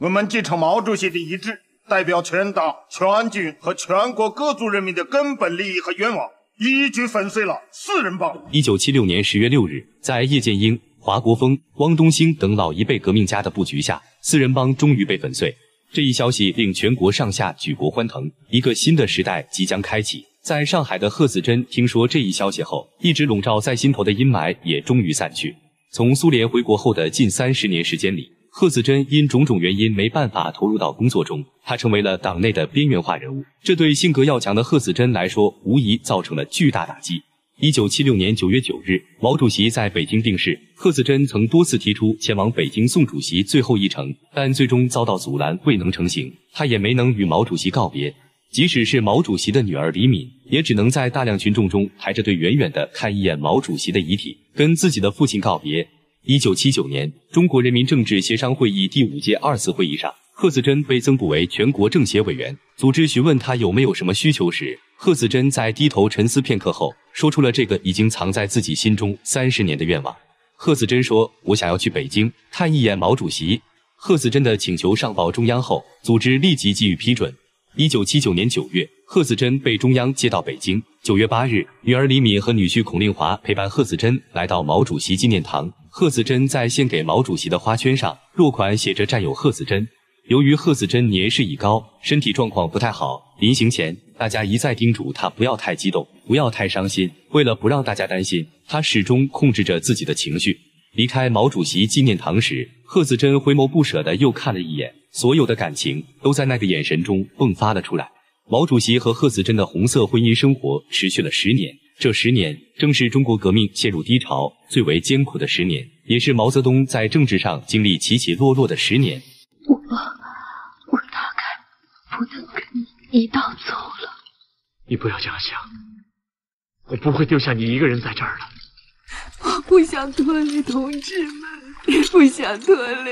我们继承毛主席的遗志，代表全党、全军和全国各族人民的根本利益和愿望，一举粉碎了四人帮。一九七六年十月六日，在叶剑英、华国锋、汪东兴等老一辈革命家的布局下，四人帮终于被粉碎。这一消息令全国上下举国欢腾，一个新的时代即将开启。在上海的贺子珍听说这一消息后，一直笼罩在心头的阴霾也终于散去。从苏联回国后的近三十年时间里。贺子珍因种种原因没办法投入到工作中，他成为了党内的边缘化人物。这对性格要强的贺子珍来说，无疑造成了巨大打击。一九七六年九月九日，毛主席在北京病逝。贺子珍曾多次提出前往北京送主席最后一程，但最终遭到阻拦，未能成行。他也没能与毛主席告别。即使是毛主席的女儿李敏，也只能在大量群众中排着队，远远地看一眼毛主席的遗体，跟自己的父亲告别。一九七九年，中国人民政治协商会议第五届二次会议上，贺子珍被增补为全国政协委员。组织询问他有没有什么需求时，贺子珍在低头沉思片刻后，说出了这个已经藏在自己心中三十年的愿望。贺子珍说：“我想要去北京看一眼毛主席。”贺子珍的请求上报中央后，组织立即给予批准。一九七九年九月，贺子珍被中央接到北京。九月八日，女儿李敏和女婿孔令华陪伴贺子珍来到毛主席纪念堂。贺子珍在献给毛主席的花圈上落款写着“战友贺子珍”。由于贺子珍年事已高，身体状况不太好，临行前，大家一再叮嘱她不要太激动，不要太伤心。为了不让大家担心，他始终控制着自己的情绪。离开毛主席纪念堂时，贺子珍回眸不舍的又看了一眼，所有的感情都在那个眼神中迸发了出来。毛主席和贺子珍的红色婚姻生活持续了十年。这十年正是中国革命陷入低潮、最为艰苦的十年，也是毛泽东在政治上经历起起落落的十年。我，我大概不能跟你一道走了。你不要这样想，我不会丢下你一个人在这儿了。我不想拖累同志们，也不想拖累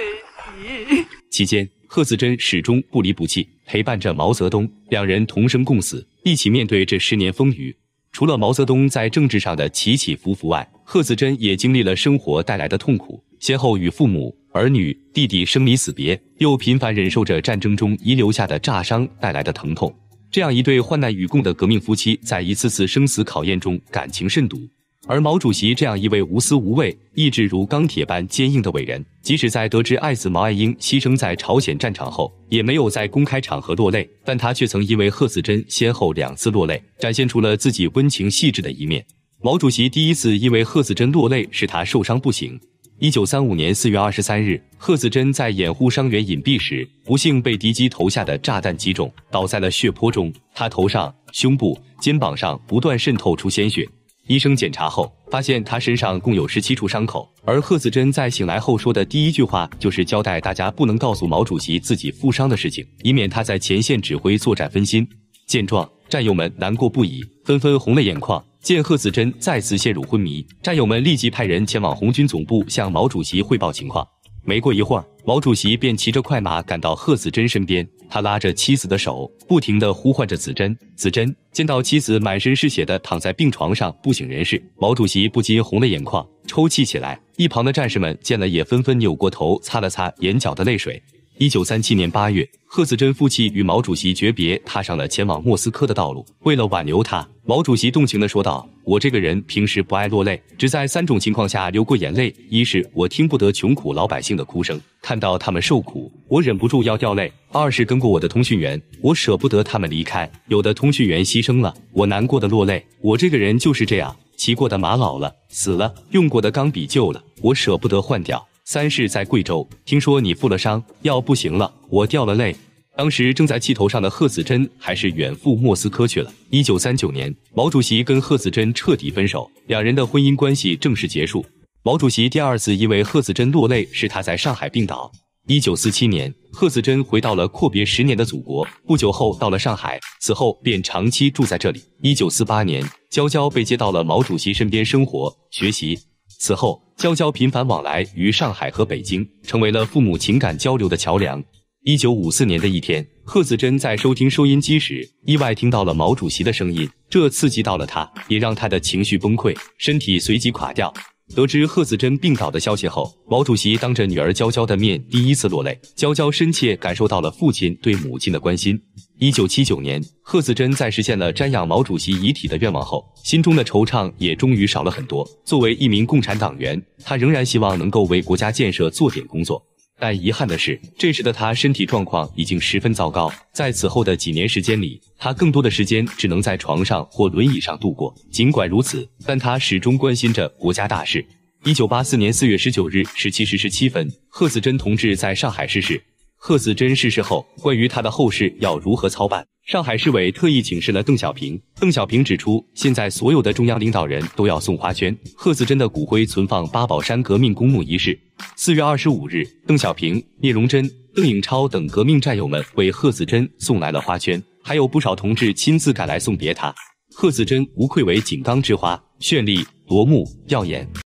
你。期间，贺子珍始终不离不弃，陪伴着毛泽东，两人同生共死，一起面对这十年风雨。除了毛泽东在政治上的起起伏伏外，贺子珍也经历了生活带来的痛苦，先后与父母、儿女、弟弟生离死别，又频繁忍受着战争中遗留下的炸伤带来的疼痛。这样一对患难与共的革命夫妻，在一次次生死考验中，感情甚笃。而毛主席这样一位无私无畏、意志如钢铁般坚硬的伟人，即使在得知爱子毛岸英牺牲在朝鲜战场后，也没有在公开场合落泪。但他却曾因为贺子珍先后两次落泪，展现出了自己温情细致的一面。毛主席第一次因为贺子珍落泪，是他受伤不行。一九三五年四月二十三日，贺子珍在掩护伤员隐蔽时，不幸被敌机投下的炸弹击中，倒在了血泊中。他头上、胸部、肩膀上不断渗透出鲜血。医生检查后发现，他身上共有十七处伤口。而贺子珍在醒来后说的第一句话，就是交代大家不能告诉毛主席自己负伤的事情，以免他在前线指挥作战分心。见状，战友们难过不已，纷纷红了眼眶。见贺子珍再次陷入昏迷，战友们立即派人前往红军总部向毛主席汇报情况。没过一会儿。毛主席便骑着快马赶到贺子珍身边，他拉着妻子的手，不停的呼唤着子珍。子珍见到妻子满身是血的躺在病床上不省人事，毛主席不禁红了眼眶，抽泣起来。一旁的战士们见了也纷纷扭过头，擦了擦眼角的泪水。一九三七年八月，贺子珍夫妻与毛主席诀别，踏上了前往莫斯科的道路。为了挽留他。毛主席动情地说道：“我这个人平时不爱落泪，只在三种情况下流过眼泪。一是我听不得穷苦老百姓的哭声，看到他们受苦，我忍不住要掉泪。二是跟过我的通讯员，我舍不得他们离开，有的通讯员牺牲了，我难过的落泪。我这个人就是这样。骑过的马老了死了，用过的钢笔旧了，我舍不得换掉。三是，在贵州听说你负了伤，要不行了，我掉了泪。”当时正在气头上的贺子珍，还是远赴莫斯科去了。一九三九年，毛主席跟贺子珍彻底分手，两人的婚姻关系正式结束。毛主席第二次因为贺子珍落泪，是他在上海病倒。一九四七年，贺子珍回到了阔别十年的祖国，不久后到了上海，此后便长期住在这里。一九四八年，娇娇被接到了毛主席身边生活学习，此后娇娇频繁往来于上海和北京，成为了父母情感交流的桥梁。一九五四年的一天，贺子珍在收听收音机时，意外听到了毛主席的声音，这刺激到了他，也让他的情绪崩溃，身体随即垮掉。得知贺子珍病倒的消息后，毛主席当着女儿娇娇的面第一次落泪，娇娇深切感受到了父亲对母亲的关心。一九七九年，贺子珍在实现了瞻仰毛主席遗体的愿望后，心中的惆怅也终于少了很多。作为一名共产党员，他仍然希望能够为国家建设做点工作。但遗憾的是，这时的他身体状况已经十分糟糕。在此后的几年时间里，他更多的时间只能在床上或轮椅上度过。尽管如此，但他始终关心着国家大事。一九八四年四月十九日十七时十七分，贺子珍同志在上海逝世。贺子珍逝世后，关于他的后事要如何操办，上海市委特意请示了邓小平。邓小平指出，现在所有的中央领导人都要送花圈。贺子珍的骨灰存放八宝山革命公墓。仪式四月二十五日，邓小平、聂荣臻、邓颖超等革命战友们为贺子珍送来了花圈，还有不少同志亲自赶来送别他。贺子珍无愧为井冈之花，绚丽夺目，耀眼。